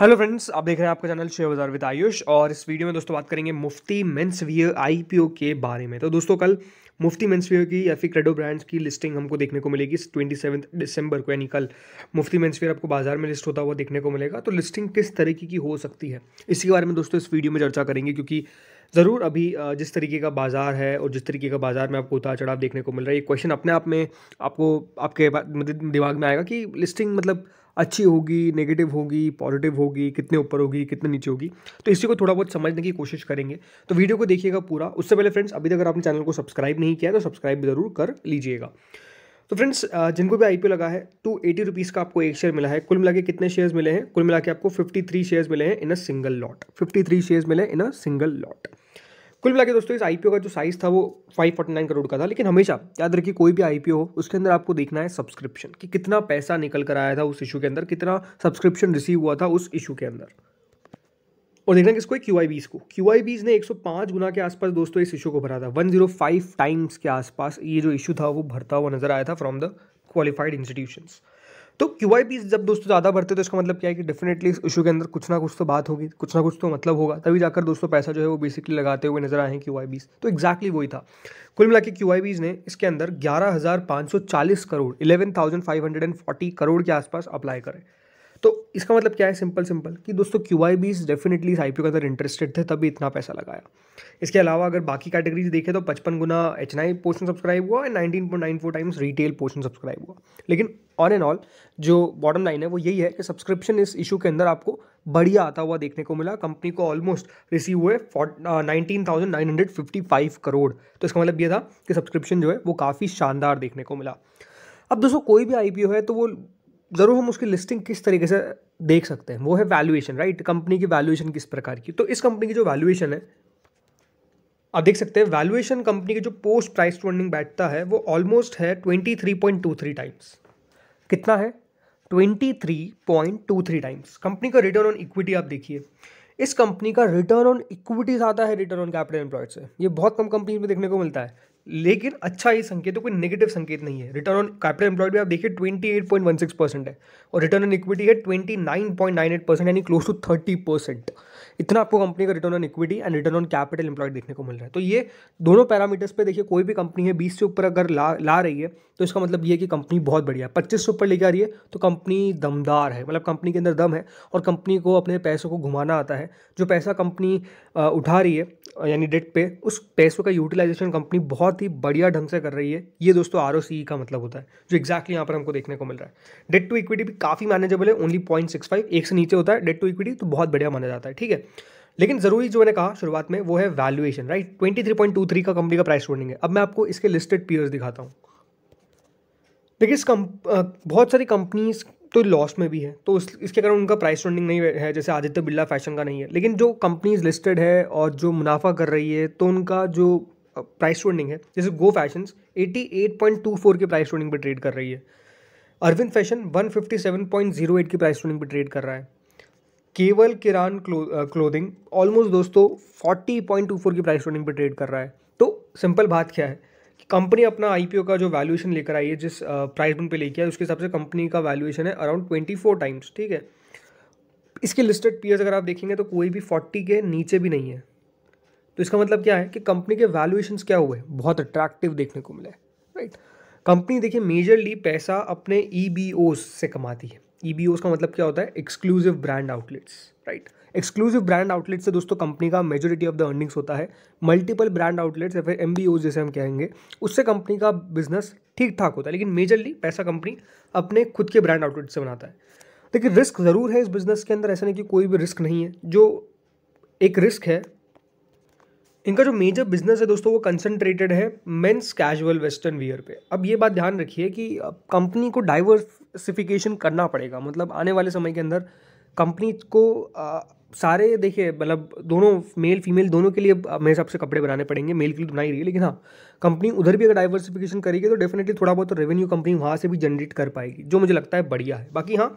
hello friends आप देख रहे हैं आपका चैनल शेयर बाजार विद आयुष और इस वीडियो में दोस्तों बात करेंगे मुफ्ती मेंस वियर आईपीओ के बारे में तो दोस्तों कल मुफ्ती मेंस वियर की या फिर क्रेडो ब्रांड्स की लिस्टिंग हमको देखने को मिलेगी ट्वेंटी सेवन दिसंबर को यानी कल मुफ्ती मेंस वियर आपको बाजार में लिस्ट होता हुआ देखने को मिलेगा तो लिस्टिंग किस तरीके की हो सकती है इसी के बारे में दोस्तों इस वीडियो में चर्चा करेंगे क्योंकि ज़रूर अभी जिस तरीके का बाज़ार है और जिस तरीके का बाज़ार में आपको उतार चढ़ाव देखने को मिल रहा है ये क्वेश्चन अपने आप में आपको आपके मतलब दिमाग में आएगा कि लिस्टिंग मतलब अच्छी होगी नेगेटिव होगी पॉजिटिव होगी कितने ऊपर होगी कितने नीचे होगी तो इसी को थोड़ा बहुत समझने की कोशिश करेंगे तो वीडियो को देखिएगा पूरा उससे पहले फ्रेंड्स अभी तक आपने चैनल को सब्सक्राइब नहीं किया तो सब्सक्राइब ज़रूर कर लीजिएगा तो फ्रेंड्स जिनको भी आईपीओ लगा है टू एटी रुपीज़ का आपको एक शेयर मिला है कुल मिला के कितने शेयर्स मिले हैं कुल मिला के आपको फिफ्टी थ्री शेयर्स मिले हैं in a single lot fifty three shares मिले इन अ सिंगल लॉट कुल मिला दोस्तों इस आईपीओ का जो साइज था वो 549 करोड़ का था लेकिन हमेशा याद रखिए कोई भी आईपीओ हो उसके अंदर आपको देखना है सब्सक्रिप्शन कि कितना पैसा निकल कर आया था उस इशू के अंदर कितना सब्सक्रिप्शन रिसीव हुआ था उस इशू के अंदर और देखना किसको क्यू आई बीज को क्यू आई बीज ने 105 गुना के आसपास दोस्तों इस इशू को भरा था 105 टाइम्स के आसपास ये जो इशू था वो भरता हुआ नजर आया था फ्रॉम द क्वालिफाइड इंस्टीट्यूशंस तो क्यू आई जब दोस्तों ज़्यादा भरते तो इसका मतलब क्या है कि डेफिनेटली इस इशू के अंदर कुछ ना कुछ तो बात होगी कुछ ना कुछ तो मतलब होगा तभी जाकर दोस्तों पैसा जो है वो बेसिकली लगाते हुए नजर आए हैं क्यू आई तो एक्जैक्टली वही था कुल मिला के क्यू आई ने इसके अंदर ग्यारह हज़ार पाँच सौ चालीस crore eleven thousand five hundred and forty crore के आसपास अप्लाई करें तो इसका मतलब क्या है सिंपल सिंपल कि दोस्तों क्यू आई बीज डेफिनेटली इस आई पी के अंदर इंटरेस्टेड थे तभी इतना पैसा लगाया इसके अलावा अगर बाकी कैटेगरीज देखें तो पचपन गुना एच आई पोर्शन सब्सक्राइब हुआ and nineteen point nine four times retail portion subscribe हुआ लेकिन ऑन एंड ऑल जो बॉटम लाइन है वो यही है कि सब्सक्रिप्शन इस इशू के अंदर आपको बढ़िया आता हुआ देखने को मिला कंपनी को ऑलमोस्ट रिसीव हुए nineteen thousand nine hundred fifty five crore तो इसका मतलब ये था कि सब्सक्रिप्शन जो है वो काफ़ी शानदार देखने को मिला अब दोस्तों कोई भी आई है तो वो ज़रूर हम उसकी लिस्टिंग किस तरीके से देख सकते हैं वो है वैल्यूएशन राइट कंपनी की वैल्यूएशन किस प्रकार की तो इस कंपनी की जो वैल्यूएशन है आप देख सकते हैं वैल्यूएशन कंपनी की जो पोस्ट प्राइस टू अर्निंग बैठता है वो ऑलमोस्ट है twenty three point two three times कितना है twenty three point two three times company का रिटर्न ऑन इक्विटी आप देखिए इस कंपनी का रिटर्न ऑन इक्विटी ज़्यादा है रिटर्न ऑन कैपिटल एम्प्लॉयड से ये बहुत कम कंपनी में देखने को मिलता है लेकिन अच्छा ये संकेत है कोई नेगेटिव संकेत नहीं है रिटर्न ऑन कैपिटल एम्प्लॉयड भी आप देखिए twenty eight point one six percent है और रिटर्न ऑन इक्विटी है twenty nine nine point eight percent यानी क्लोज टू थर्टी परसेंट इतना आपको कंपनी का return on equity and return on capital employed देखने को मिल रहा है तो ये दोनों पैरामीटर्स पर देखिए कोई भी कंपनी है बीस से ऊपर अगर ला ला रही है तो इसका मतलब ये है कि कंपनी बहुत बढ़िया है पच्चीस से ऊपर लेके आ रही है तो कंपनी दमदार है मतलब कंपनी के अंदर दम है और कंपनी को अपने पैसों को घुमाना आता है जो पैसा कंपनी उठा रही है यानी डेट पे उस पैसों का यूटिलाइजेशन कंपनी बहुत ही बढ़िया ढंग से कर रही है ये दोस्तों आर e का मतलब होता है जो एक्जैक्टली यहाँ पर हमको देखने को मिल रहा है डेट टू इक्विटी भी काफ़ी मैनेजेबल है ओनली पॉइंट सिक्स फाइव एक से नीचे होता है डेट टू इक्विटी तो बहुत बढ़िया माना जाता है ठीक है लेकिन जरूरी जो मैंने कहा शुरुआत में वो है valuation right twenty three point two three का कंपनी का प्राइस वर्निंग है अब मैं आपको इसके लिस्टेड पीयर्स दिखाता हूँ देखिए इस कम बहुत सारी कंपनीज तो लॉस में भी है तो इस, इसके कारण उनका प्राइस ट्रेंडिंग नहीं है जैसे आदित्य बिरला फैशन का नहीं है लेकिन जो कंपनीज लिस्टेड है और जो मुनाफा कर रही है तो उनका जो प्राइस ट्रेंडिंग है जैसे गो फैशन फोर की प्राइस रनिंग पर ट्रेड कर रही है अरविंद फैशन एट की प्राइस रनिंग पर ट्रेड कर रहा है केवल किरान क्लोदिंग ऑलमोस्ट दोस्तों 40.24 की प्राइस रनिंग पर ट्रेड कर रहा है तो सिंपल बात क्या है कंपनी अपना आई का जो वैल्यूएशन लेकर आई है जिस प्राइस बन पे लेके आई उसके हिसाब से कंपनी का वैल्यूएशन है अराउंड ट्वेंटी फोर टाइम्स ठीक है इसके लिस्टेड पीयर्स अगर आप देखेंगे तो कोई भी फोर्टी के नीचे भी नहीं है तो इसका मतलब क्या है कि कंपनी के वैल्यूएशन क्या हुए बहुत अट्रैक्टिव देखने को मिला है राइट कंपनी देखिए मेजरली पैसा अपने ई e से कमाती है ई e का मतलब क्या होता है exclusive brand outlets right exclusive brand outlet से दोस्तों कंपनी का मेजोरिटी ऑफ द अर्निंग्स होता है मल्टीपल ब्रांड आउटलेट्स या फिर एम जैसे हम कहेंगे उससे कंपनी का बिजनेस ठीक ठाक होता है लेकिन मेजरली पैसा कंपनी अपने खुद के ब्रांड आउटलेट से बनाता है देखिए रिस्क ज़रूर है इस बिज़नेस के अंदर ऐसा नहीं कि कोई भी रिस्क नहीं है जो एक रिस्क है इनका जो मेजर बिजनेस है दोस्तों वो कंसनट्रेटेड है मेंस कैजुअल वेस्टर्न वियर पे अब ये बात ध्यान रखिए कि कंपनी को डाइवर्सिफिकेशन करना पड़ेगा मतलब आने वाले समय के अंदर कंपनी को सारे देखिए मतलब दोनों मेल फीमेल दोनों के लिए मेरे हिसाब से कपड़े बनाने पड़ेंगे मेल के लिए तो ही रही है लेकिन हाँ कंपनी उधर भी अगर डाइवर्सिफिकेशन करेगी तो डेफिनेटली थोड़ा बहुत तो रेवेन्यू कंपनी वहाँ से भी जनरेट कर पाएगी जो मुझे लगता है बढ़िया है बाकी हाँ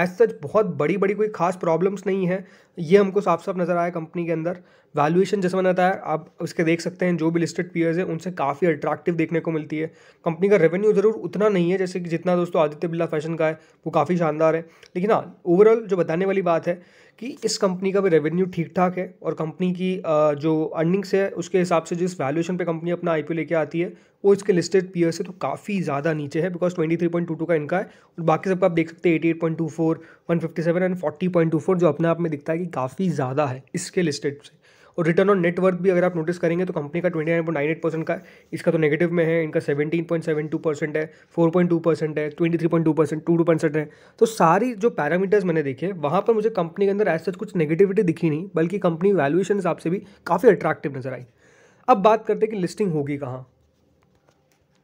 एज सच बहुत बड़ी बड़ी कोई खास प्रॉब्लम्स नहीं है ये हमको साफ साफ नज़र आया कंपनी के अंदर वैल्यूएशन जैसे मैंने बताया आप उसके देख सकते हैं जो भी लिस्टेड पीयर्स हैं उनसे काफ़ी अट्रैक्टिव देखने को मिलती है कंपनी का रेवेन्यू ज़रूर उतना नहीं है जैसे कि जितना दोस्तों आदित्य बिरला फैशन का है वो काफ़ी शानदार है लेकिन हाँ ओवरऑल जो बताने वाली बात है कि इस कंपनी का भी रेवेन्यू ठीक ठाक है और कंपनी की जो अर्निंग्स है उसके हिसाब से जिस वैल्यूएशन पर कंपनी अपना आई लेके आती है वो इसके लिस्टेड पीयर से तो काफ़ी ज़्यादा नीचे है because twenty three point two two का इनका है और बाकी सबका आप देख सकते हैं eighty eight point two four one fifty seven and forty point two four जो अपने आप में दिखता है कि काफ़ी ज़्यादा है इसके लिस्टेड से और रिटर्न ऑन नेटवर्क भी अगर आप नोटिस करेंगे तो कंपनी का twenty nine point nine eight percent का इसका तो नेगेटिव में है इनका seventeen point seven two percent है फोर पॉइंट टू परसेंट है twenty three point two percent two two percent है तो सारी जो पैरामीटर्स मैंने देखे वहाँ पर मुझे कंपनी के अंदर एज कुछ नेगेटिविटी दिखी नहीं बल्कि कंपनी वैल्यूएशन हिसाब से भी काफ़ी अट्रैक्टिव नजर आई अब बात करते हैं कि लिस्टिंग होगी कहाँ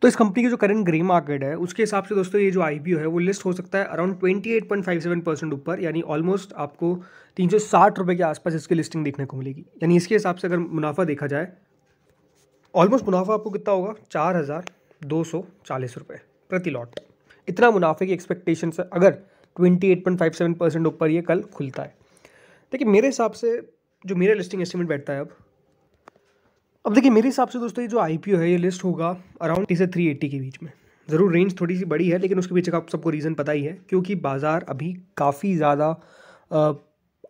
तो इस कंपनी की जो करंट ग्रे मार्केट है उसके हिसाब से दोस्तों ये जो आई है वो लिस्ट हो सकता है around twenty eight point five seven percent ऊपर यानी ऑलमोस्ट आपको तीन सौ साठ रुपये के आसपास इसकी लिस्टिंग देखने को मिलेगी यानी इसके हिसाब से अगर मुनाफा देखा जाए ऑलमोस्ट मुनाफा आपको कितना होगा चार हज़ार दो सौ चालीस रुपये प्रति लॉट इतना मुनाफे की एक्सपेक्टेशन है अगर twenty eight point five seven percent ऊपर ये कल खुलता है देखिए मेरे हिसाब से जो मेरा लिस्टिंग एस्टिमेट बैठता है अब अब देखिए मेरे हिसाब से दोस्तों ये जो आई है ये लिस्ट होगा अराउंड से थ्री एट्टी के बीच में ज़रूर रेंज थोड़ी सी बड़ी है लेकिन उसके पीछे का आप सबको रीज़न पता ही है क्योंकि बाज़ार अभी काफ़ी ज़्यादा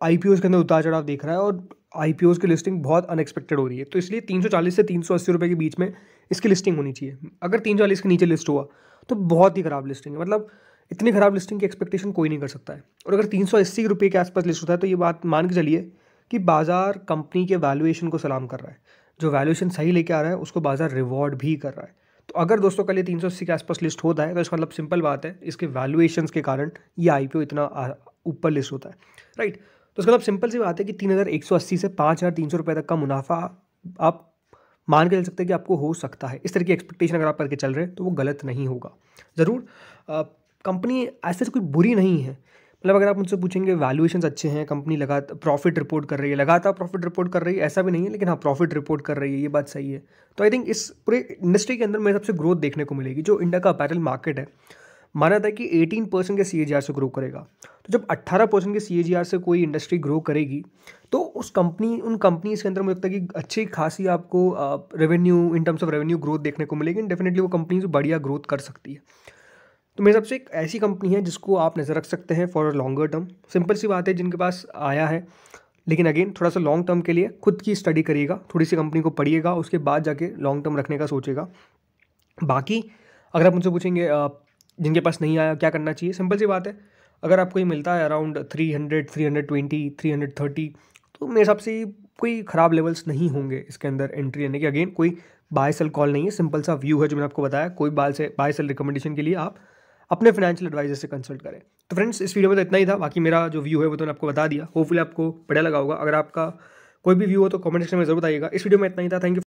आई के अंदर उतार चढ़ाव देख रहा है और आई की लिस्टिंग बहुत अनएक्सपेक्टेड हो रही है तो इसलिए 340 से 380 सौ के बीच में इसकी लिस्टिंग होनी चाहिए अगर 340 के नीचे लिस्ट हुआ तो बहुत ही ख़राब लिस्टिंग है मतलब इतनी ख़राब लिस्टिंग की एक्सपेक्टेशन कोई नहीं कर सकता है और अगर तीन रुपये के आसपास लिस्ट होता है तो ये बात मान के चलिए कि बाज़ार कंपनी के वैल्यूएशन को सलाम कर रहा है जो वैल्यूशन सही लेके आ रहा है उसको बाजार रिवॉर्ड भी कर रहा है तो अगर दोस्तों कल ये तीन सौ अस्सी के आसपास लिस्ट होता है तो इसका मतलब सिंपल बात है इसके वैल्यूएशन के कारण ये आई इतना ऊपर लिस्ट होता है राइट तो इसका मतलब सिंपल सी बात है कि तीन हज़ार एक सौ अस्सी से पाँच हज़ार तीन सौ रुपये तक का मुनाफा आप मान के चल सकते हैं कि आपको हो सकता है इस तरह की एक्सपेक्टेशन अगर आप करके चल रहे हैं तो वो गलत नहीं होगा ज़रूर कंपनी ऐसे तो कोई बुरी नहीं है मतलब अगर आप मुझसे पूछेंगे वैल्यूएशन अच्छे हैं कंपनी लगातार प्रॉफिट रिपोर्ट कर रही है लगातार प्रॉफिट रिपोर्ट कर रही है ऐसा भी नहीं है लेकिन हाँ प्रॉफिट रिपोर्ट कर रही है ये बात सही है तो आई थिंक इस पूरे इंडस्ट्री के अंदर मेरे सबसे ग्रोथ देखने को मिलेगी जो इंडिया का अपैरल मार्केट है माना था कि एटीन परसेंट के सी से ग्रो करेगा तो जब अट्ठारह परसेंट के सी से कोई इंडस्ट्री ग्रो करेगी तो उस कंपनी उन कंपनीज़ के अंदर मुझे लगता है कि अच्छी खासी आपको revenue in terms of revenue growth देखने को मिलेगी डेफिनेटली वो कंपनीज बढ़िया ग्रोथ कर सकती है तो मेरे सबसे एक ऐसी कंपनी है जिसको आप नज़र रख सकते हैं for a longer term simple सी बात है जिनके पास आया है लेकिन अगेन थोड़ा सा लॉन्ग टर्म के लिए खुद की स्टडी करिएगा थोड़ी सी कंपनी को पढ़िएगा उसके बाद जाके लॉन्ग टर्म रखने का सोचेगा बाकी अगर आप मुझसे पूछेंगे जिनके पास नहीं आया क्या करना चाहिए सिंपल सी बात है अगर आपको ये मिलता है around three hundred three hundred twenty three hundred thirty तो मेरे हिसाब से कोई ख़राब लेवल्स नहीं होंगे इसके अंदर एंट्री यानी कि अगेन कोई बाय सेल कॉल नहीं है सिंपल सा व्यू है जो मैंने आपको बताया कोई बाय से बाय सेल रिकमेंडेशन के लिए आप अपने फाइनेंशियल एडवाइजर से कंसल्ट करें तो फ्रेंड्स इस वीडियो में तो इतना ही था बाकी मेरा जो व्यू है वो तो मैंने आपको बता दिया होपफुली आपको बढ़िया लगा होगा अगर आपका कोई भी व्यू हो तो कमेंट सेक्शन में जरूर आइएगा इस वीडियो में इतना ही था थैंक यू